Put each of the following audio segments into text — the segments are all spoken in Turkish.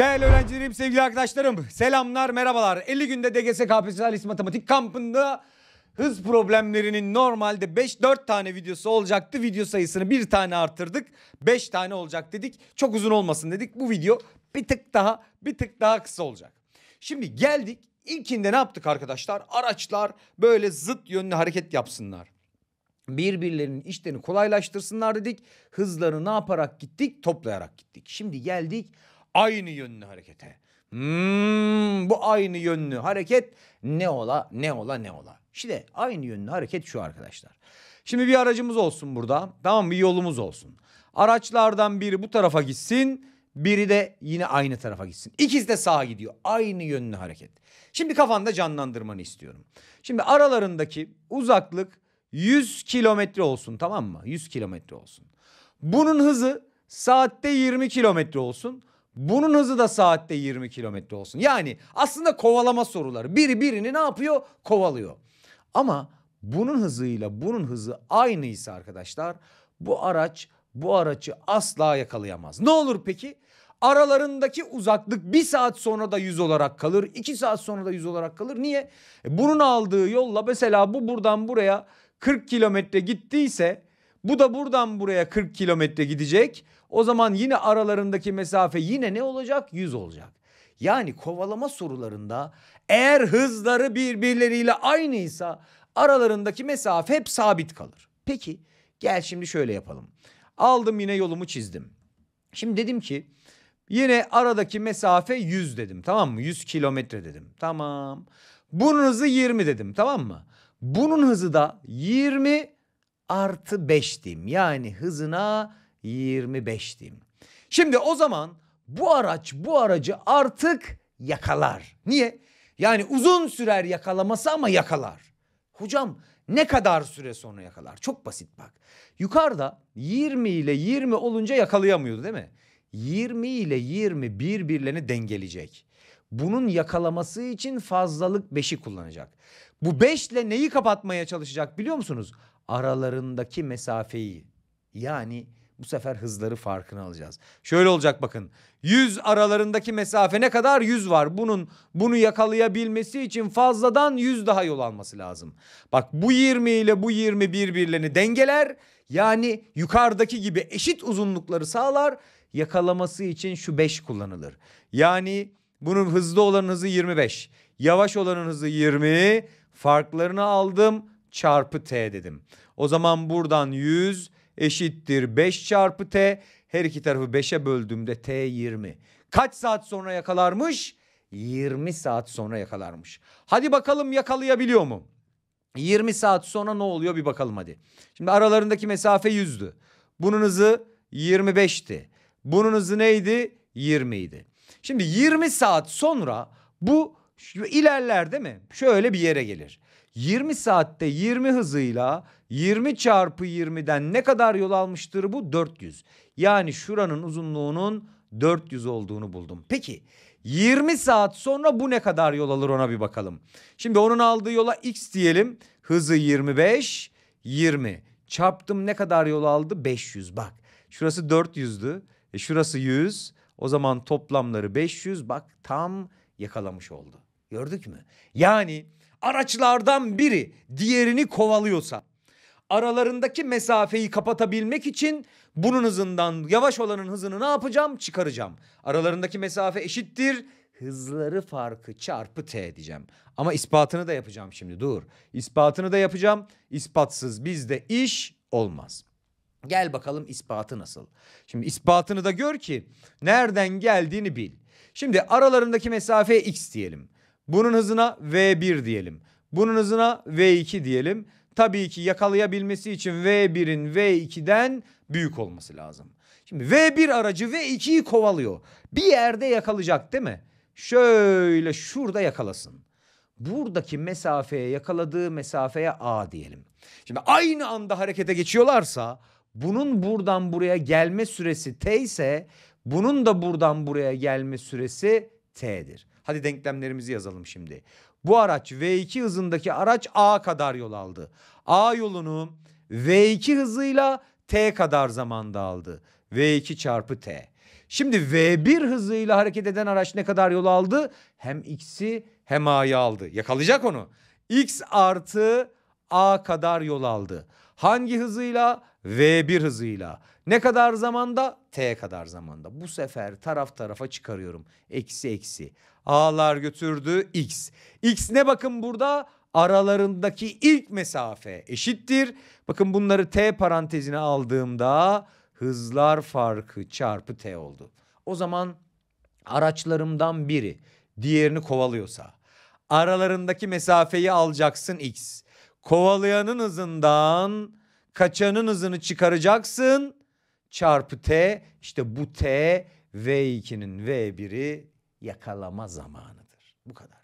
Değerli öğrencilerim, sevgili arkadaşlarım, selamlar, merhabalar. 50 günde DGS KPSS Matematik kampında hız problemlerinin normalde 5-4 tane videosu olacaktı. Video sayısını bir tane artırdık. 5 tane olacak dedik. Çok uzun olmasın dedik. Bu video bir tık daha, bir tık daha kısa olacak. Şimdi geldik. ilkinde ne yaptık arkadaşlar? Araçlar böyle zıt yönlü hareket yapsınlar birbirlerinin işlerini kolaylaştırsınlar dedik. Hızlarını ne yaparak gittik? Toplayarak gittik. Şimdi geldik aynı yönlü harekete. Hmm, bu aynı yönlü hareket ne ola ne ola ne ola. İşte aynı yönlü hareket şu arkadaşlar. Şimdi bir aracımız olsun burada. Tamam mı? Bir yolumuz olsun. Araçlardan biri bu tarafa gitsin. Biri de yine aynı tarafa gitsin. İkisi de sağa gidiyor. Aynı yönlü hareket. Şimdi kafanda canlandırmanı istiyorum. Şimdi aralarındaki uzaklık 100 kilometre olsun tamam mı? 100 kilometre olsun. Bunun hızı saatte 20 kilometre olsun. Bunun hızı da saatte 20 kilometre olsun. Yani aslında kovalama soruları. Biri birini ne yapıyor? Kovalıyor. Ama bunun hızıyla bunun hızı aynıysa arkadaşlar bu araç bu araçı asla yakalayamaz. Ne olur peki? Aralarındaki uzaklık bir saat sonra da yüz olarak kalır. iki saat sonra da yüz olarak kalır. Niye? E bunun aldığı yolla mesela bu buradan buraya 40 kilometre gittiyse bu da buradan buraya 40 kilometre gidecek. O zaman yine aralarındaki mesafe yine ne olacak? 100 olacak. Yani kovalama sorularında eğer hızları birbirleriyle aynıysa aralarındaki mesafe hep sabit kalır. Peki gel şimdi şöyle yapalım. Aldım yine yolumu çizdim. Şimdi dedim ki yine aradaki mesafe 100 dedim tamam mı? 100 kilometre dedim. Tamam. Bunun hızı 20 dedim tamam mı? Bunun hızı da 20 artı 5 diyeyim. Yani hızına 25 diyeyim. Şimdi o zaman bu araç bu aracı artık yakalar. Niye? Yani uzun sürer yakalaması ama yakalar. Hocam ne kadar süre sonra yakalar? Çok basit bak. Yukarıda 20 ile 20 olunca yakalayamıyordu değil mi? 20 ile 20 birbirlerini dengeleyecek. Bunun yakalaması için fazlalık 5'i kullanacak. Bu 5 ile neyi kapatmaya çalışacak biliyor musunuz? Aralarındaki mesafeyi. Yani bu sefer hızları farkını alacağız. Şöyle olacak bakın. 100 aralarındaki mesafe ne kadar? 100 var. Bunun bunu yakalayabilmesi için fazladan 100 daha yol alması lazım. Bak bu 20 ile bu 20 birbirlerini dengeler. Yani yukarıdaki gibi eşit uzunlukları sağlar. Yakalaması için şu 5 kullanılır. Yani bunun hızlı olan hızı 25. Yavaş olanın hızı 20. Farklarını aldım çarpı t dedim. O zaman buradan 100 eşittir 5 çarpı t. Her iki tarafı 5'e böldüğümde t 20. Kaç saat sonra yakalarmış? 20 saat sonra yakalarmış. Hadi bakalım yakalayabiliyor mu? 20 saat sonra ne oluyor bir bakalım hadi. Şimdi aralarındaki mesafe 100'dü. Bunun hızı 25'ti. Bunun hızı neydi? 20 idi. Şimdi 20 saat sonra bu ilerler değil mi? Şöyle bir yere gelir. 20 saatte 20 hızıyla 20 çarpı 20'den ne kadar yol almıştır bu? 400. Yani şuranın uzunluğunun 400 olduğunu buldum. Peki 20 saat sonra bu ne kadar yol alır ona bir bakalım. Şimdi onun aldığı yola x diyelim. Hızı 25, 20. Çarptım ne kadar yol aldı? 500 bak. Şurası 400'dü. E şurası 100. O zaman toplamları 500. Bak tam yakalamış oldu. Gördük mü? Yani araçlardan biri diğerini kovalıyorsa aralarındaki mesafeyi kapatabilmek için bunun hızından yavaş olanın hızını ne yapacağım? Çıkaracağım. Aralarındaki mesafe eşittir. Hızları farkı çarpı t diyeceğim. Ama ispatını da yapacağım şimdi dur. İspatını da yapacağım. İspatsız bizde iş olmaz. Gel bakalım ispatı nasıl. Şimdi ispatını da gör ki nereden geldiğini bil. Şimdi aralarındaki mesafe x diyelim. Bunun hızına v1 diyelim. Bunun hızına v2 diyelim tabii ki yakalayabilmesi için V1'in V2'den büyük olması lazım. Şimdi V1 aracı V2'yi kovalıyor. Bir yerde yakalayacak değil mi? Şöyle şurada yakalasın. Buradaki mesafeye yakaladığı mesafeye A diyelim. Şimdi aynı anda harekete geçiyorlarsa bunun buradan buraya gelme süresi T ise bunun da buradan buraya gelme süresi T'dir. Hadi denklemlerimizi yazalım şimdi. Bu araç V2 hızındaki araç A kadar yol aldı. A yolunu V2 hızıyla T kadar zamanda aldı. V2 çarpı T. Şimdi V1 hızıyla hareket eden araç ne kadar yol aldı? Hem X'i hem A'yı aldı. Yakalayacak onu. X artı A kadar yol aldı. Hangi hızıyla? V1 hızıyla. Ne kadar zamanda? T kadar zamanda. Bu sefer taraf tarafa çıkarıyorum. Eksi eksi. A'lar götürdü X. X ne bakın burada? Aralarındaki ilk mesafe eşittir. Bakın bunları T parantezine aldığımda hızlar farkı çarpı T oldu. O zaman araçlarımdan biri diğerini kovalıyorsa aralarındaki mesafeyi alacaksın X. Kovalayanın hızından kaçanın hızını çıkaracaksın çarpı t işte bu t V2'nin V1'i yakalama zamanıdır. Bu kadar.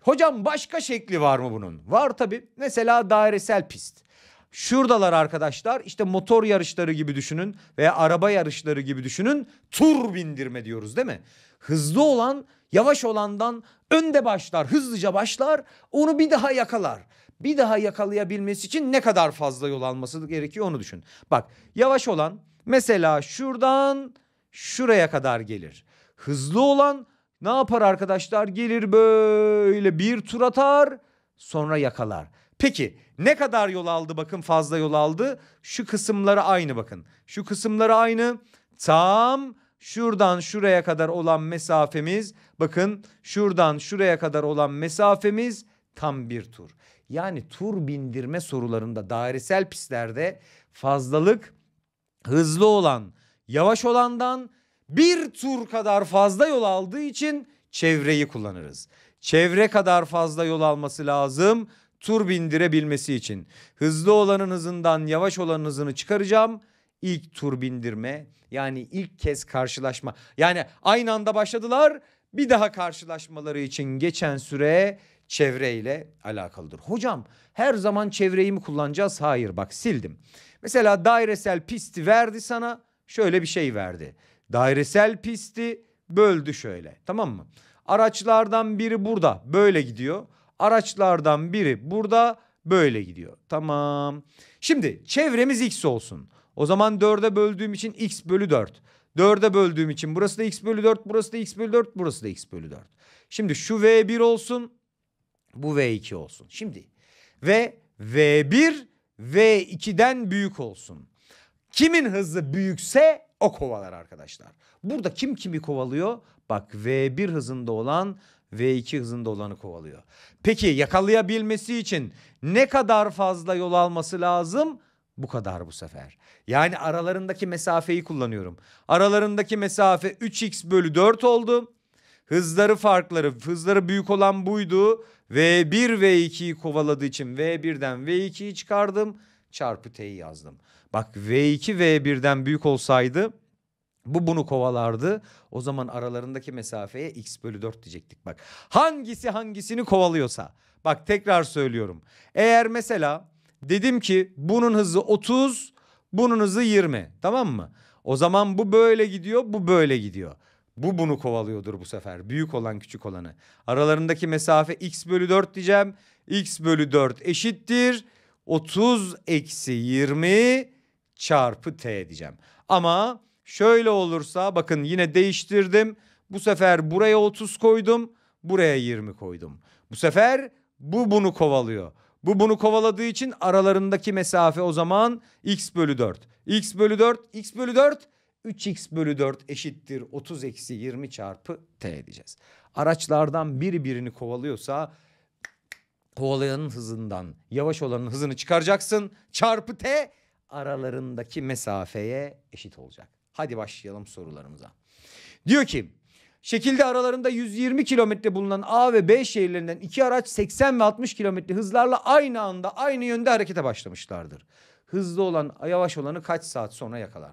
Hocam başka şekli var mı bunun? Var tabii. Mesela dairesel pist. Şuradalar arkadaşlar işte motor yarışları gibi düşünün veya araba yarışları gibi düşünün. Tur bindirme diyoruz değil mi? Hızlı olan yavaş olandan önde başlar hızlıca başlar onu bir daha yakalar. Bir daha yakalayabilmesi için ne kadar fazla yol alması gerekiyor onu düşün. Bak yavaş olan Mesela şuradan şuraya kadar gelir. Hızlı olan ne yapar arkadaşlar? Gelir böyle bir tur atar sonra yakalar. Peki ne kadar yol aldı bakın fazla yol aldı. Şu kısımları aynı bakın. Şu kısımları aynı. Tam şuradan şuraya kadar olan mesafemiz bakın şuradan şuraya kadar olan mesafemiz tam bir tur. Yani tur bindirme sorularında dairesel pistlerde fazlalık hızlı olan yavaş olandan bir tur kadar fazla yol aldığı için çevreyi kullanırız. Çevre kadar fazla yol alması lazım tur bindirebilmesi için. Hızlı olanın hızından yavaş olanın hızını çıkaracağım. İlk tur bindirme yani ilk kez karşılaşma. Yani aynı anda başladılar bir daha karşılaşmaları için geçen süre çevreyle alakalıdır. Hocam her zaman çevreyi mi kullanacağız? Hayır bak sildim. Mesela dairesel pisti verdi sana şöyle bir şey verdi. Dairesel pisti böldü şöyle tamam mı? Araçlardan biri burada böyle gidiyor. Araçlardan biri burada böyle gidiyor. Tamam. Şimdi çevremiz x olsun. O zaman 4'e böldüğüm için x bölü 4. 4'e böldüğüm için burası da x bölü 4, burası da x bölü 4, burası da x bölü 4. Şimdi şu v1 olsun, bu V2 olsun. Şimdi ve V1 V2'den büyük olsun. Kimin hızı büyükse o kovalar arkadaşlar. Burada kim kimi kovalıyor? Bak V1 hızında olan V2 hızında olanı kovalıyor. Peki yakalayabilmesi için ne kadar fazla yol alması lazım? Bu kadar bu sefer. Yani aralarındaki mesafeyi kullanıyorum. Aralarındaki mesafe 3x bölü 4 oldu. Hızları farkları, hızları büyük olan buydu. V1 V2'yi kovaladığı için V1'den V2'yi çıkardım. Çarpı T'yi yazdım. Bak V2 V1'den büyük olsaydı bu bunu kovalardı. O zaman aralarındaki mesafeye x bölü 4 diyecektik bak. Hangisi hangisini kovalıyorsa. Bak tekrar söylüyorum. Eğer mesela dedim ki bunun hızı 30, bunun hızı 20. Tamam mı? O zaman bu böyle gidiyor, bu böyle gidiyor. Bu bunu kovalıyordur bu sefer. Büyük olan küçük olanı. Aralarındaki mesafe x bölü 4 diyeceğim. x bölü 4 eşittir. 30 eksi 20 çarpı t diyeceğim. Ama şöyle olursa bakın yine değiştirdim. Bu sefer buraya 30 koydum. Buraya 20 koydum. Bu sefer bu bunu kovalıyor. Bu bunu kovaladığı için aralarındaki mesafe o zaman x bölü 4. x bölü 4, x bölü 4 3x bölü 4 eşittir 30 eksi 20 çarpı t edeceğiz. Araçlardan biri birini kovalıyorsa kovalayanın hızından yavaş olanın hızını çıkaracaksın. Çarpı t aralarındaki mesafeye eşit olacak. Hadi başlayalım sorularımıza. Diyor ki şekilde aralarında 120 kilometre bulunan A ve B şehirlerinden iki araç 80 ve 60 kilometre hızlarla aynı anda aynı yönde harekete başlamışlardır. Hızlı olan yavaş olanı kaç saat sonra yakalar?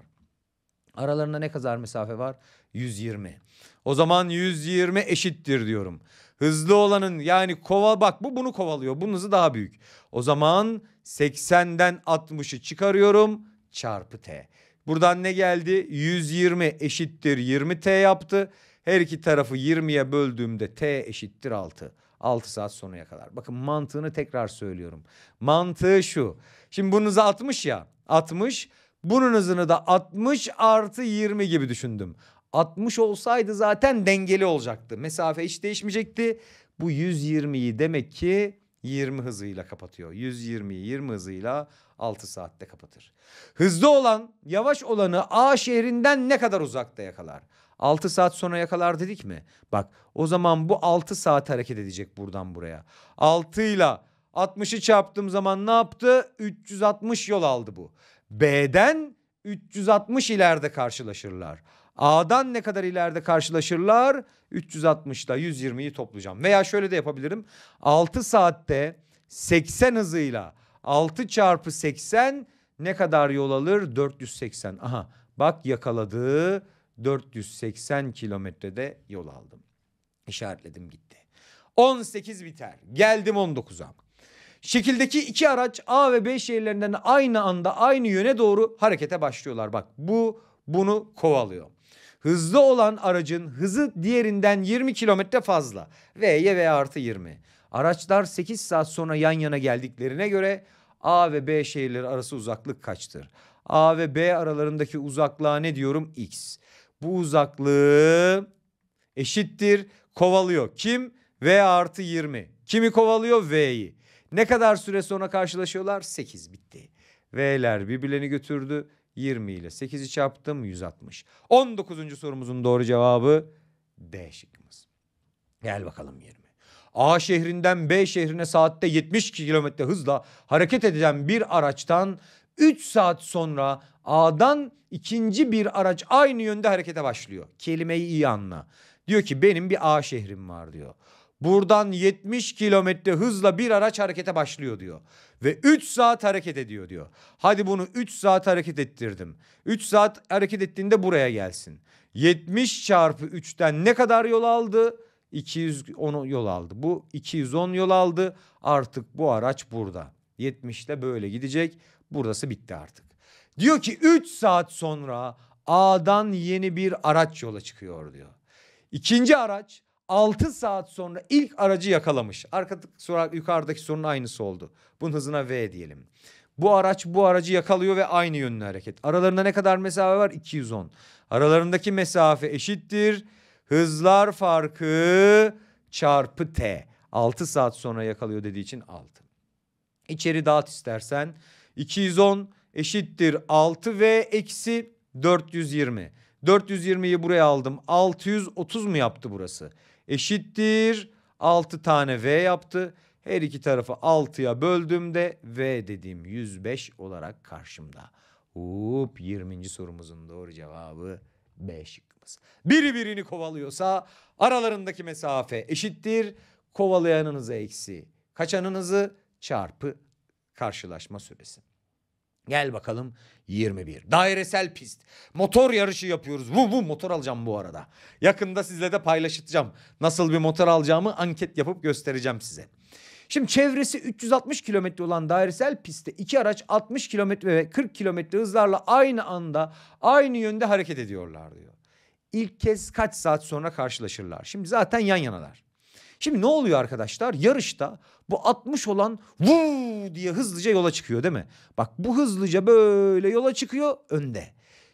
Aralarında ne kadar mesafe var? 120. O zaman 120 eşittir diyorum. Hızlı olanın yani kova bak bu bunu kovalıyor. Bunun hızı daha büyük. O zaman 80'den 60'ı çıkarıyorum çarpı t. Buradan ne geldi? 120 eşittir 20t yaptı. Her iki tarafı 20'ye böldüğümde t eşittir 6. 6 saat sonuya kadar. Bakın mantığını tekrar söylüyorum. Mantığı şu. Şimdi bunun hızı 60 ya. 60 bunun hızını da 60 artı 20 gibi düşündüm. 60 olsaydı zaten dengeli olacaktı. Mesafe hiç değişmeyecekti. Bu 120'yi demek ki 20 hızıyla kapatıyor. 120'yi 20 hızıyla 6 saatte kapatır. Hızlı olan yavaş olanı A şehrinden ne kadar uzakta yakalar? 6 saat sonra yakalar dedik mi? Bak o zaman bu 6 saat hareket edecek buradan buraya. 6 ile 60'ı çarptığım zaman ne yaptı? 360 yol aldı bu. B'den 360 ileride karşılaşırlar. A'dan ne kadar ileride karşılaşırlar? 360'da 120'yi toplayacağım. Veya şöyle de yapabilirim. 6 saatte 80 hızıyla 6 çarpı 80 ne kadar yol alır? 480. Aha bak yakaladığı 480 kilometrede yol aldım. İşaretledim gitti. 18 biter. Geldim 19'a. Şekildeki iki araç A ve B şehirlerinden aynı anda aynı yöne doğru harekete başlıyorlar. Bak bu bunu kovalıyor. Hızlı olan aracın hızı diğerinden 20 kilometre fazla. V'ye V artı 20. Araçlar 8 saat sonra yan yana geldiklerine göre A ve B şehirleri arası uzaklık kaçtır? A ve B aralarındaki uzaklığa ne diyorum? X. Bu uzaklığı eşittir. Kovalıyor. Kim? V artı 20. Kimi kovalıyor? V'yi. Ne kadar süre sonra karşılaşıyorlar? 8 bitti. V'ler birbirlerini götürdü. 20 ile 8'i çarptım 160. 19. sorumuzun doğru cevabı D şıkkımız. Gel bakalım 20. A şehrinden B şehrine saatte 70 kilometre hızla hareket eden bir araçtan 3 saat sonra A'dan ikinci bir araç aynı yönde harekete başlıyor. Kelimeyi iyi anla. Diyor ki benim bir A şehrim var diyor. Buradan 70 kilometre hızla bir araç harekete başlıyor diyor. Ve 3 saat hareket ediyor diyor. Hadi bunu 3 saat hareket ettirdim. 3 saat hareket ettiğinde buraya gelsin. 70 çarpı 3'ten ne kadar yol aldı? 210 yol aldı. Bu 210 yol aldı. Artık bu araç burada. 70 ile böyle gidecek. Burası bitti artık. Diyor ki 3 saat sonra A'dan yeni bir araç yola çıkıyor diyor. İkinci araç 6 saat sonra ilk aracı yakalamış. Arkadaki Arka, yukarıdaki sorunun aynısı oldu. Bunun hızına V diyelim. Bu araç bu aracı yakalıyor ve aynı yönlü hareket. Aralarında ne kadar mesafe var? 210. Aralarındaki mesafe eşittir. Hızlar farkı çarpı T. 6 saat sonra yakalıyor dediği için 6. İçeri dağıt istersen. 210 eşittir 6 ve eksi 420. 420'yi buraya aldım. 630 mu yaptı burası? eşittir. 6 tane V yaptı. Her iki tarafı 6'ya böldüğümde V dediğim 105 olarak karşımda. Hop 20. sorumuzun doğru cevabı B şıkkımız. Biri birini kovalıyorsa aralarındaki mesafe eşittir. Kovalayanınızı eksi kaçanınızı çarpı karşılaşma süresi. Gel bakalım 21. Dairesel pist. Motor yarışı yapıyoruz. Vu vu motor alacağım bu arada. Yakında sizle de paylaşacağım. Nasıl bir motor alacağımı anket yapıp göstereceğim size. Şimdi çevresi 360 kilometre olan dairesel pistte iki araç 60 kilometre ve 40 kilometre hızlarla aynı anda aynı yönde hareket ediyorlar diyor. İlk kez kaç saat sonra karşılaşırlar. Şimdi zaten yan yanalar. Şimdi ne oluyor arkadaşlar? Yarışta bu 60 olan vuu diye hızlıca yola çıkıyor değil mi? Bak bu hızlıca böyle yola çıkıyor önde.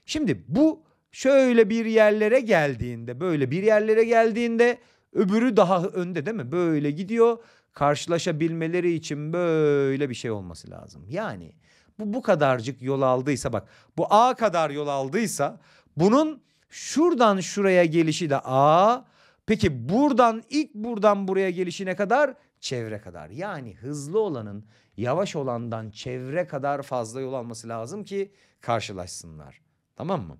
Şimdi bu şöyle bir yerlere geldiğinde böyle bir yerlere geldiğinde öbürü daha önde değil mi? Böyle gidiyor karşılaşabilmeleri için böyle bir şey olması lazım. Yani bu bu kadarcık yol aldıysa bak bu A kadar yol aldıysa bunun şuradan şuraya gelişi de A Peki buradan ilk buradan buraya gelişine kadar çevre kadar. Yani hızlı olanın yavaş olandan çevre kadar fazla yol alması lazım ki karşılaşsınlar. Tamam mı?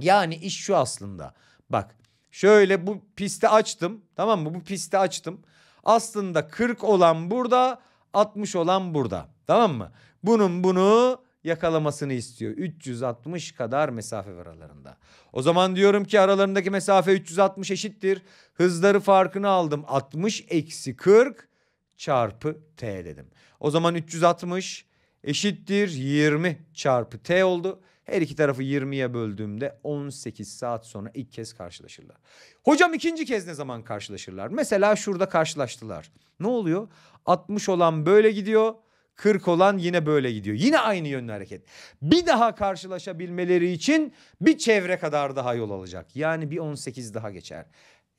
Yani iş şu aslında. Bak şöyle bu pisti açtım. Tamam mı? Bu pisti açtım. Aslında 40 olan burada, 60 olan burada. Tamam mı? Bunun bunu yakalamasını istiyor. 360 kadar mesafe var aralarında. O zaman diyorum ki aralarındaki mesafe 360 eşittir. Hızları farkını aldım. 60 eksi 40 çarpı t dedim. O zaman 360 eşittir 20 çarpı t oldu. Her iki tarafı 20'ye böldüğümde 18 saat sonra ilk kez karşılaşırlar. Hocam ikinci kez ne zaman karşılaşırlar? Mesela şurada karşılaştılar. Ne oluyor? 60 olan böyle gidiyor. 40 olan yine böyle gidiyor. Yine aynı yönlü hareket. Bir daha karşılaşabilmeleri için bir çevre kadar daha yol alacak. Yani bir 18 daha geçer.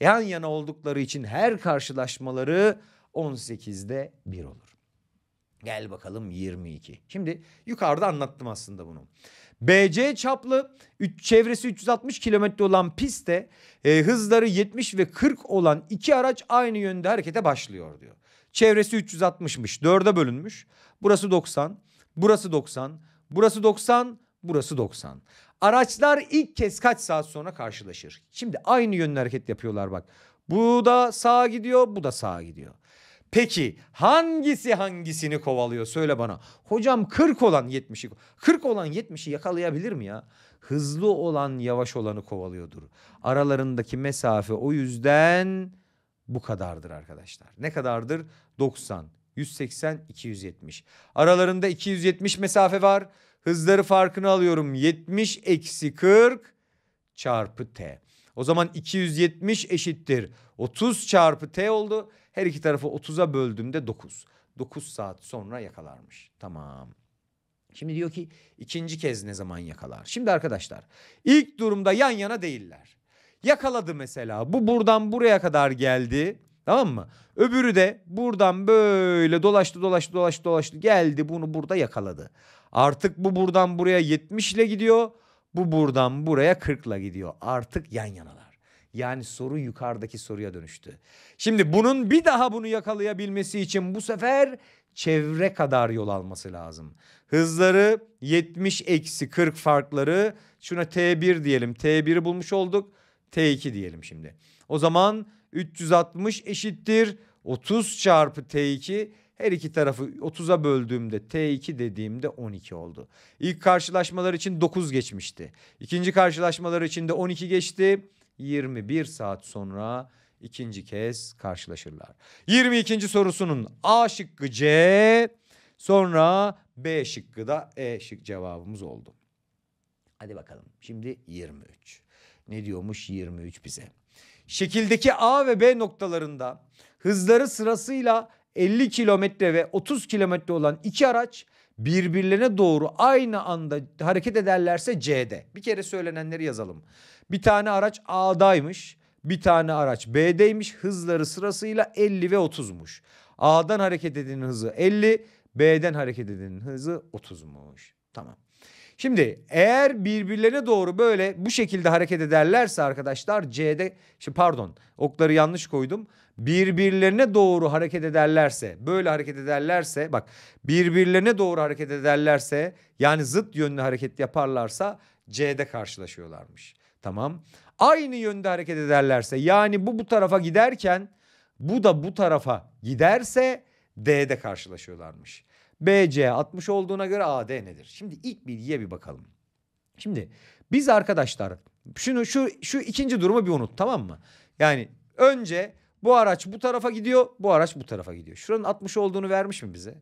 Yan yana oldukları için her karşılaşmaları 18'de 1 olur. Gel bakalım 22. Şimdi yukarıda anlattım aslında bunu. BC çaplı üç, çevresi 360 kilometre olan pistte e, hızları 70 ve 40 olan iki araç aynı yönde harekete başlıyor diyor. Çevresi 360'mış. 4'e bölünmüş. Burası 90, burası 90, burası 90, burası 90. Araçlar ilk kez kaç saat sonra karşılaşır? Şimdi aynı yönlü hareket yapıyorlar bak. Bu da sağa gidiyor, bu da sağa gidiyor. Peki hangisi hangisini kovalıyor söyle bana. Hocam 40 olan 70'i 40 olan 70'i yakalayabilir mi ya? Hızlı olan yavaş olanı kovalıyordur. Aralarındaki mesafe o yüzden bu kadardır arkadaşlar. Ne kadardır? 90, 180, 270. Aralarında 270 mesafe var. Hızları farkını alıyorum. 70 eksi 40 çarpı t. O zaman 270 eşittir. 30 çarpı t oldu. Her iki tarafı 30'a böldüğümde 9. 9 saat sonra yakalarmış. Tamam. Şimdi diyor ki ikinci kez ne zaman yakalar? Şimdi arkadaşlar ilk durumda yan yana değiller. Yakaladı mesela. Bu buradan buraya kadar geldi. Tamam mı? Öbürü de buradan böyle dolaştı dolaştı dolaştı dolaştı geldi bunu burada yakaladı. Artık bu buradan buraya 70 ile gidiyor. Bu buradan buraya 40 ile gidiyor. Artık yan yanalar. Yani soru yukarıdaki soruya dönüştü. Şimdi bunun bir daha bunu yakalayabilmesi için bu sefer çevre kadar yol alması lazım. Hızları 70 eksi 40 farkları şuna T1 diyelim. T1'i bulmuş olduk. T2 diyelim şimdi. O zaman 360 eşittir 30 çarpı T2 her iki tarafı 30'a böldüğümde T2 dediğimde 12 oldu. İlk karşılaşmalar için 9 geçmişti. İkinci karşılaşmalar için de 12 geçti. 21 saat sonra ikinci kez karşılaşırlar. 22. sorusunun A şıkkı C sonra B şıkkı da E şık cevabımız oldu. Hadi bakalım. Şimdi 23. Ne diyormuş 23 bize? Şekildeki A ve B noktalarında hızları sırasıyla 50 kilometre ve 30 kilometre olan iki araç birbirlerine doğru aynı anda hareket ederlerse C'de. Bir kere söylenenleri yazalım. Bir tane araç A'daymış. Bir tane araç B'deymiş. Hızları sırasıyla 50 ve 30'muş. A'dan hareket edenin hızı 50, B'den hareket edenin hızı 30'muş. Tamam. Şimdi eğer birbirlerine doğru böyle bu şekilde hareket ederlerse arkadaşlar C'de şimdi pardon okları yanlış koydum. Birbirlerine doğru hareket ederlerse böyle hareket ederlerse bak birbirlerine doğru hareket ederlerse yani zıt yönlü hareket yaparlarsa C'de karşılaşıyorlarmış. Tamam. Aynı yönde hareket ederlerse yani bu bu tarafa giderken bu da bu tarafa giderse D'de karşılaşıyorlarmış. BC 60 olduğuna göre AD nedir? Şimdi ilk bilgiye bir bakalım. Şimdi biz arkadaşlar şunu şu şu ikinci durumu bir unut tamam mı? Yani önce bu araç bu tarafa gidiyor, bu araç bu tarafa gidiyor. Şuranın 60 olduğunu vermiş mi bize?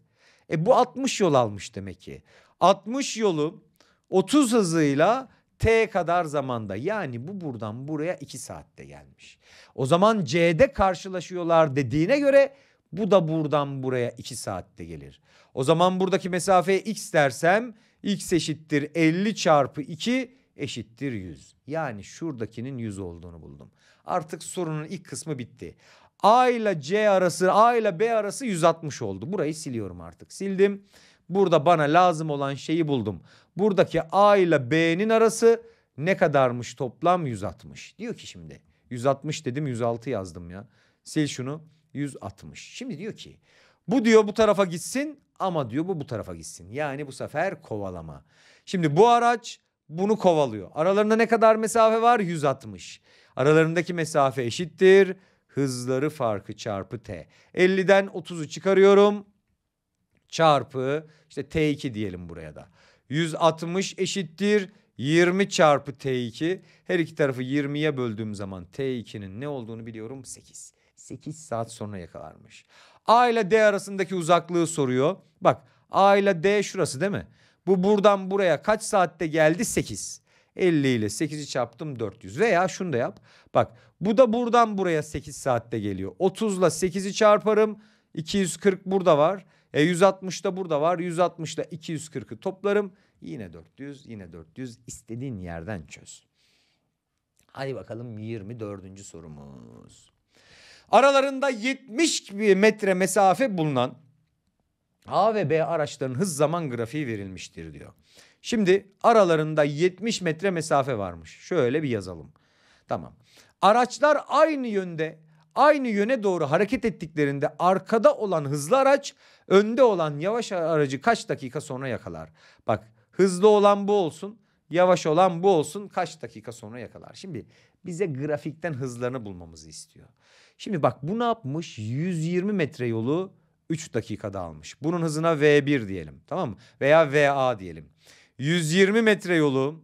E bu 60 yol almış demek ki. 60 yolu 30 hızıyla T kadar zamanda yani bu buradan buraya 2 saatte gelmiş. O zaman C'de karşılaşıyorlar dediğine göre bu da buradan buraya 2 saatte gelir. O zaman buradaki mesafeye x dersem x eşittir 50 çarpı 2 eşittir 100. Yani şuradakinin 100 olduğunu buldum. Artık sorunun ilk kısmı bitti. A ile C arası, A ile B arası 160 oldu. Burayı siliyorum artık. Sildim. Burada bana lazım olan şeyi buldum. Buradaki A ile B'nin arası ne kadarmış toplam 160. Diyor ki şimdi 160 dedim 106 yazdım ya. Sil şunu. 160. Şimdi diyor ki bu diyor bu tarafa gitsin ama diyor bu bu tarafa gitsin. Yani bu sefer kovalama. Şimdi bu araç bunu kovalıyor. Aralarında ne kadar mesafe var? 160. Aralarındaki mesafe eşittir. Hızları farkı çarpı t. 50'den 30'u çıkarıyorum. Çarpı işte t2 diyelim buraya da. 160 eşittir 20 çarpı t2. Her iki tarafı 20'ye böldüğüm zaman t2'nin ne olduğunu biliyorum 8. 8 saat sonra yakalanmış. A ile D arasındaki uzaklığı soruyor. Bak A ile D şurası değil mi? Bu buradan buraya kaç saatte geldi? 8. 50 ile 8'i çarptım 400. Veya şunu da yap. Bak bu da buradan buraya 8 saatte geliyor. 30 ile 8'i çarparım. 240 burada var. E 160 da burada var. 160 ile 240'ı toplarım. Yine 400, yine 400. İstediğin yerden çöz. Hadi bakalım 24. sorumuz. Aralarında 70 metre mesafe bulunan A ve B araçların hız zaman grafiği verilmiştir diyor. Şimdi aralarında 70 metre mesafe varmış. Şöyle bir yazalım. Tamam. Araçlar aynı yönde aynı yöne doğru hareket ettiklerinde arkada olan hızlı araç önde olan yavaş aracı kaç dakika sonra yakalar? Bak hızlı olan bu olsun yavaş olan bu olsun kaç dakika sonra yakalar? Şimdi bize grafikten hızlarını bulmamızı istiyor. Şimdi bak bu ne yapmış? 120 metre yolu 3 dakikada almış. Bunun hızına V1 diyelim tamam mı? Veya VA diyelim. 120 metre yolu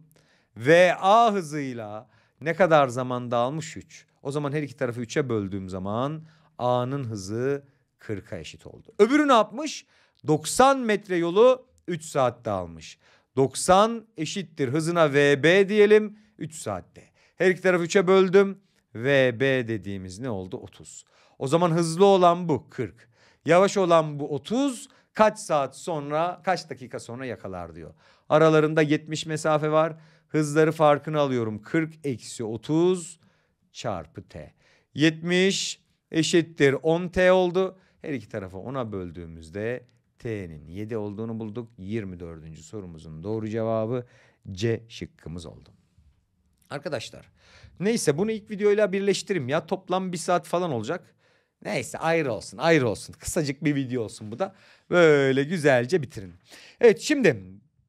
VA hızıyla ne kadar zamanda almış 3. O zaman her iki tarafı 3'e böldüğüm zaman A'nın hızı 40'a eşit oldu. Öbürü ne yapmış? 90 metre yolu 3 saatte almış. 90 eşittir hızına VB diyelim 3 saatte. Her iki tarafı 3'e böldüm. VB dediğimiz ne oldu? 30. O zaman hızlı olan bu 40. Yavaş olan bu 30 kaç saat sonra kaç dakika sonra yakalar diyor. Aralarında 70 mesafe var. Hızları farkını alıyorum. 40 eksi 30 çarpı t. 70 eşittir 10t oldu. Her iki tarafı 10'a böldüğümüzde t'nin 7 olduğunu bulduk. 24. sorumuzun doğru cevabı C şıkkımız oldu. Arkadaşlar neyse bunu ilk videoyla birleştirim ya toplam bir saat falan olacak. Neyse ayrı olsun ayrı olsun kısacık bir video olsun bu da böyle güzelce bitirin. Evet şimdi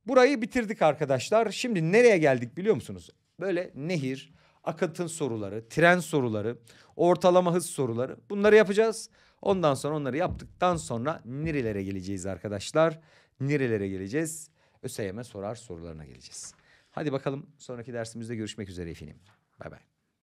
burayı bitirdik arkadaşlar. Şimdi nereye geldik biliyor musunuz? Böyle nehir, akıntın soruları, tren soruları, ortalama hız soruları bunları yapacağız. Ondan sonra onları yaptıktan sonra nerelere geleceğiz arkadaşlar? Nerelere geleceğiz? ÖSYM sorar sorularına geleceğiz. Hadi bakalım sonraki dersimizde görüşmek üzere efendim. Bay bay.